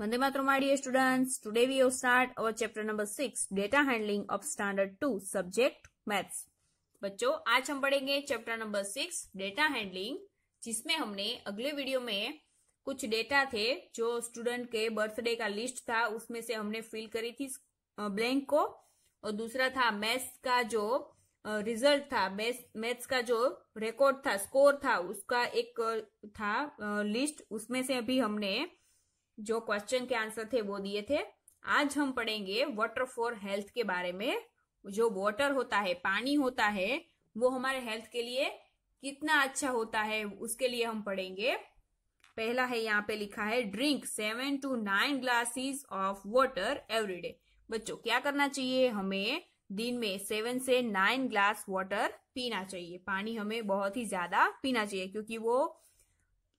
Vande Matram dear students, today we will start our chapter number 6, Data Handling of Standard 2, Subject Maths. बच्चों आज हम पढ़ेंगे chapter number six data handling, जिसमें हमने अगले video में कुछ डेटा थे जो स्टूडेंट के बर्थडे का लिस्ट था उसमें से हमने फिल करी थी ब्लैंक को और दूसरा था मैथ्स का जो रिजल्ट था मैथ्स का जो रिकॉर्ड था स्कोर था उसका एक था लिस्ट उसमें से अभी हमने जो क्वेश्चन के आंसर थे वो दिए थे आज हम पढ़ेंगे वाटर फॉर हेल्थ के बारे में जो वाटर होता है पानी होता है वो हमारे हेल्थ के लिए कितना अच्छा होता है उसके लिए हम पढ़ेंगे पहला है यहाँ पे लिखा है drink seven to nine glasses of water everyday बच्चों क्या करना चाहिए हमें दिन में सेवन से नाइन ग्लास वाटर पीना चाहिए पानी हमें बहुत ही ज्यादा पीना चाहिए क्योंकि वो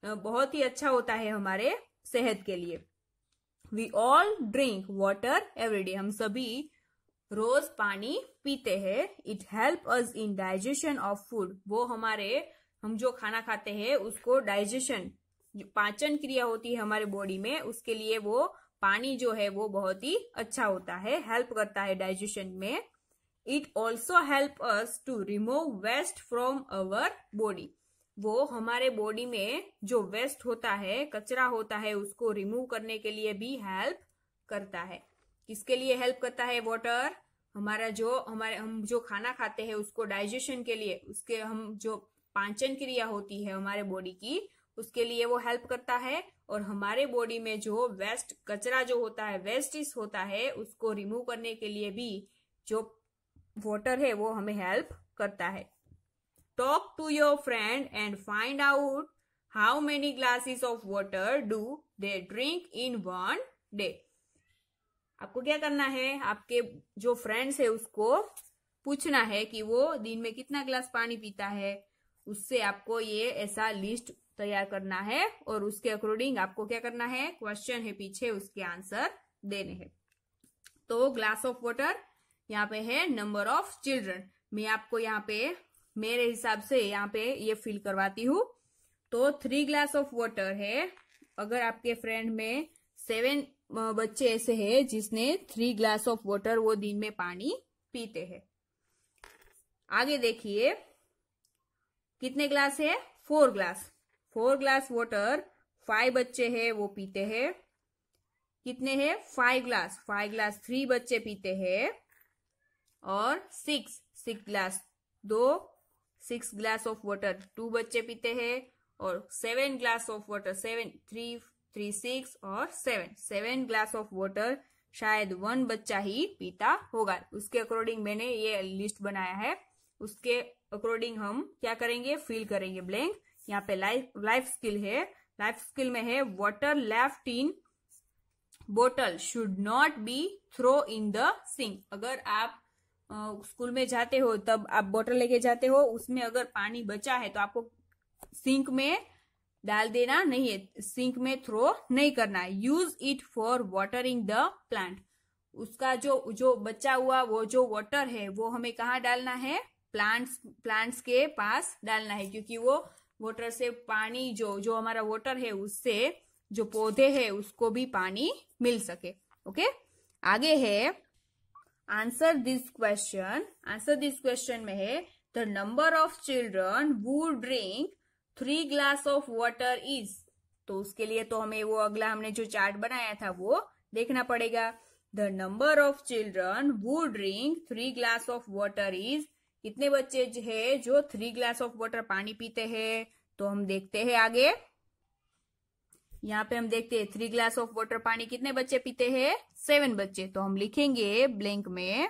बहुत ही अच्छा होता है हमारे सेहत के लिए we all drink every everyday हम सभी रोज पानी पीते हैं it help us in digestion of food वो हमारे हम जो खाना खाते हैं उसको डाइजेशन पाचन क्रिया होती है हमारे बॉडी में उसके लिए वो पानी जो है वो बहुत ही अच्छा होता है हेल्प करता है डाइजेशन में it also help us to remove waste from our body वो हमारे बॉडी में जो वेस्ट होता है कचरा होता है उसको रिमूव करने के लिए भी हेल्प करता है किसके लिए हेल्प करता है वाटर हमारा जो हमारे हम जो खाना खाते हैं उसको डाइजेशन के लिए उसके हम जो पाचन क्रिया होती है हमारे बॉडी की उसके लिए वो हेल्प करता है और हमारे बॉडी में जो वेस्ट कचरा जो होता है वेस्टिस होता है उसको रिमूव करने के लिए भी जो वॉटर है वो हमें हेल्प करता है Talk to your friend and find out how many glasses of water do they drink in one day. आपको क्या करना है आपके जो फ्रेंड्स है उसको पूछना है कि वो दिन में कितना ग्लास पानी पीता है उससे आपको ये ऐसा लिस्ट तैयार करना है और उसके अकॉर्डिंग आपको क्या करना है क्वेश्चन है पीछे उसके आंसर देने हैं तो ग्लास ऑफ वाटर यहाँ पे है नंबर ऑफ चिल्ड्रन मैं आपको यहाँ पे मेरे हिसाब से यहाँ पे ये फिल करवाती हूँ तो थ्री ग्लास ऑफ वाटर है अगर आपके फ्रेंड में सेवन बच्चे ऐसे हैं जिसने थ्री ग्लास ऑफ वाटर वो दिन में पानी पीते हैं आगे देखिए कितने ग्लास है four glass four glass water five बच्चे हैं वो पीते हैं कितने हैं five glass five glass three बच्चे पीते हैं और सिक्स सिक्स ग्लास दो six glass of water two बच्चे पीते हैं और seven glass of water seven three three six और seven seven glass of water शायद वन बच्चा ही पीता होगा उसके अकॉर्डिंग मैंने ये लिस्ट बनाया है उसके अकॉर्डिंग हम क्या करेंगे फिल करेंगे ब्लैंक यहाँ पे लाइफ लाइफ स्किल है लाइफ स्किल में है water left in bottle should not be throw in the sink अगर आप स्कूल में जाते हो तब आप बोतल लेके जाते हो उसमें अगर पानी बचा है तो आपको सिंक में डाल देना नहीं है सिंक में थ्रो नहीं करना है use it for watering the plant उसका जो जो बचा हुआ वो जो वॉटर है वो हमें कहाँ डालना है प्लांट्स प्लांट्स के पास डालना है क्योंकि वो वॉटर से पानी जो जो हमारा वॉटर है उससे जो पौधे है उसको भी पानी मिल सके ओके आगे है answer this question answer this question में है the number of children who drink three glass of water is तो उसके लिए तो हमें वो अगला हमने जो चार्ट बनाया था वो देखना पड़ेगा the number of children who drink three glass of water is कितने बच्चे है जो थ्री ग्लास ऑफ वाटर पानी पीते हैं तो हम देखते हैं आगे यहाँ पे हम देखते हैं थ्री ग्लास ऑफ वाटर पानी कितने बच्चे पीते हैं सेवन बच्चे तो हम लिखेंगे ब्लैंक में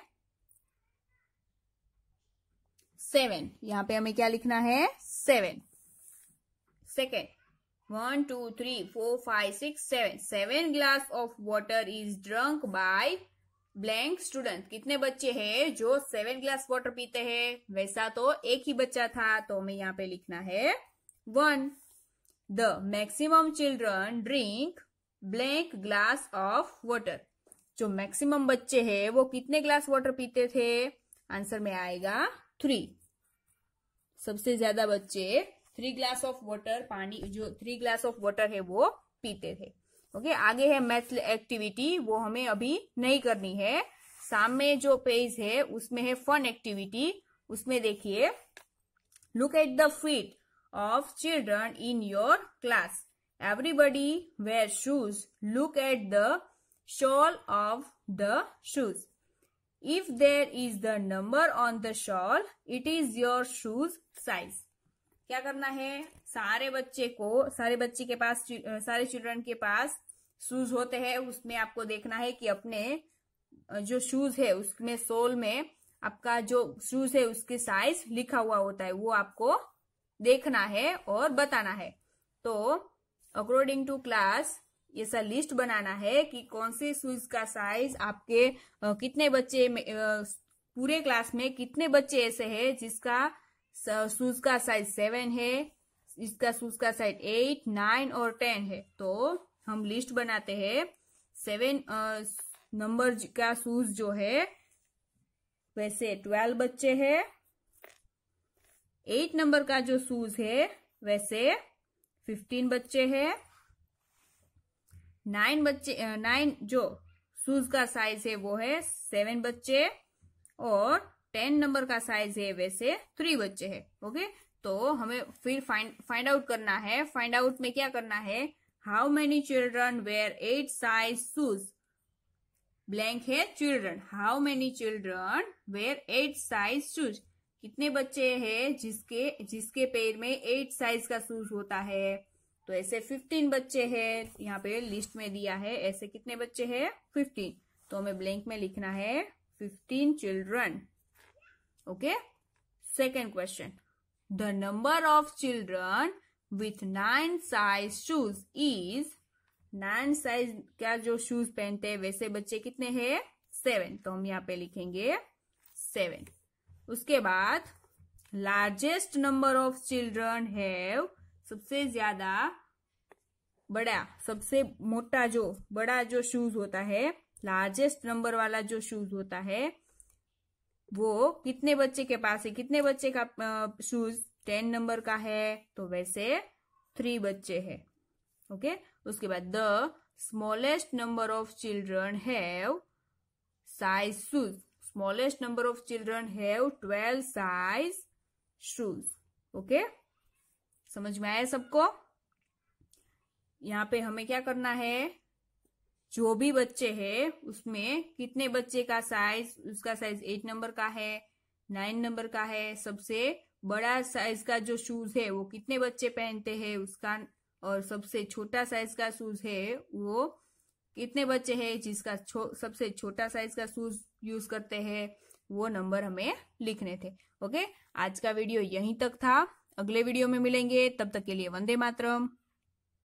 सेवन यहाँ पे हमें क्या लिखना है seven second one two three four five six seven seven glass of water is drunk by blank student कितने बच्चे हैं जो सेवन ग्लास वाटर पीते हैं वैसा तो एक ही बच्चा था तो हमें यहाँ पे लिखना है one The maximum children drink blank glass of water. जो मैक्सिमम बच्चे हैं वो कितने ग्लास वाटर पीते थे आंसर में आएगा थ्री सबसे ज्यादा बच्चे थ्री ग्लास ऑफ वाटर पानी जो थ्री ग्लास ऑफ वाटर है वो पीते थे ओके okay, आगे है मैथ एक्टिविटी वो हमें अभी नहीं करनी है सामने जो पेज है उसमें है फन एक्टिविटी उसमें देखिए look at the feet of children in your class. Everybody wear shoes. Look at the shawl of the shoes. If there is the number on the shawl, it is your shoes size. क्या करना है सारे बच्चे को सारे बच्चे के पास सारे चिल्ड्रन के पास शूज होते हैं उसमें आपको देखना है कि अपने जो शूज है उसमें सोल में आपका जो शूज है उसके साइज लिखा हुआ होता है वो आपको देखना है और बताना है तो अकॉर्डिंग टू क्लास ऐसा लिस्ट बनाना है कि कौन से स्विच का साइज आपके कितने बच्चे पूरे क्लास में कितने बच्चे ऐसे हैं जिसका शूज का साइज सेवन है इसका शूज का साइज एट नाइन और टेन है तो हम लिस्ट बनाते हैं सेवन नंबर का शूज जो है वैसे ट्वेल्व बच्चे हैं एट नंबर का जो शूज है वैसे फिफ्टीन बच्चे हैं नाइन बच्चे नाइन जो शूज का साइज है वो है सेवन बच्चे और टेन नंबर का साइज है वैसे थ्री बच्चे है ओके तो हमें फिर फाइंड फाइंड आउट करना है फाइंड आउट में क्या करना है how many children were eight size shoes blank है children how many children were eight size shoes कितने बच्चे हैं जिसके जिसके पैर में एट साइज का शूज होता है तो ऐसे फिफ्टीन बच्चे हैं यहाँ पे लिस्ट में दिया है ऐसे कितने बच्चे हैं फिफ्टीन तो हमें ब्लैंक में लिखना है fifteen children okay second question the number of children with nine size shoes is nine size क्या जो शूज पहनते हैं वैसे बच्चे कितने हैं सेवन तो हम यहाँ पे लिखेंगे सेवन उसके बाद largest number of children have सबसे ज्यादा बड़ा सबसे मोटा जो बड़ा जो शूज होता है लार्जेस्ट नंबर वाला जो शूज होता है वो कितने बच्चे के पास है कितने बच्चे का शूज टेन नंबर का है तो वैसे थ्री बच्चे है ओके उसके बाद the smallest number of children have size shoes smallest number of children have 12 size shoes okay समझ में आया सबको यहाँ पे हमें क्या करना है जो भी बच्चे हैं उसमें कितने बच्चे का साइज उसका साइज एट नंबर का है नाइन नंबर का है सबसे बड़ा साइज का जो शूज है वो कितने बच्चे पहनते हैं उसका और सबसे छोटा साइज का शूज है वो कितने बच्चे हैं जिसका छो, सबसे छोटा साइज का शूज यूज करते हैं वो नंबर हमें लिखने थे ओके आज का वीडियो यहीं तक था अगले वीडियो में मिलेंगे तब तक के लिए वंदे मातरम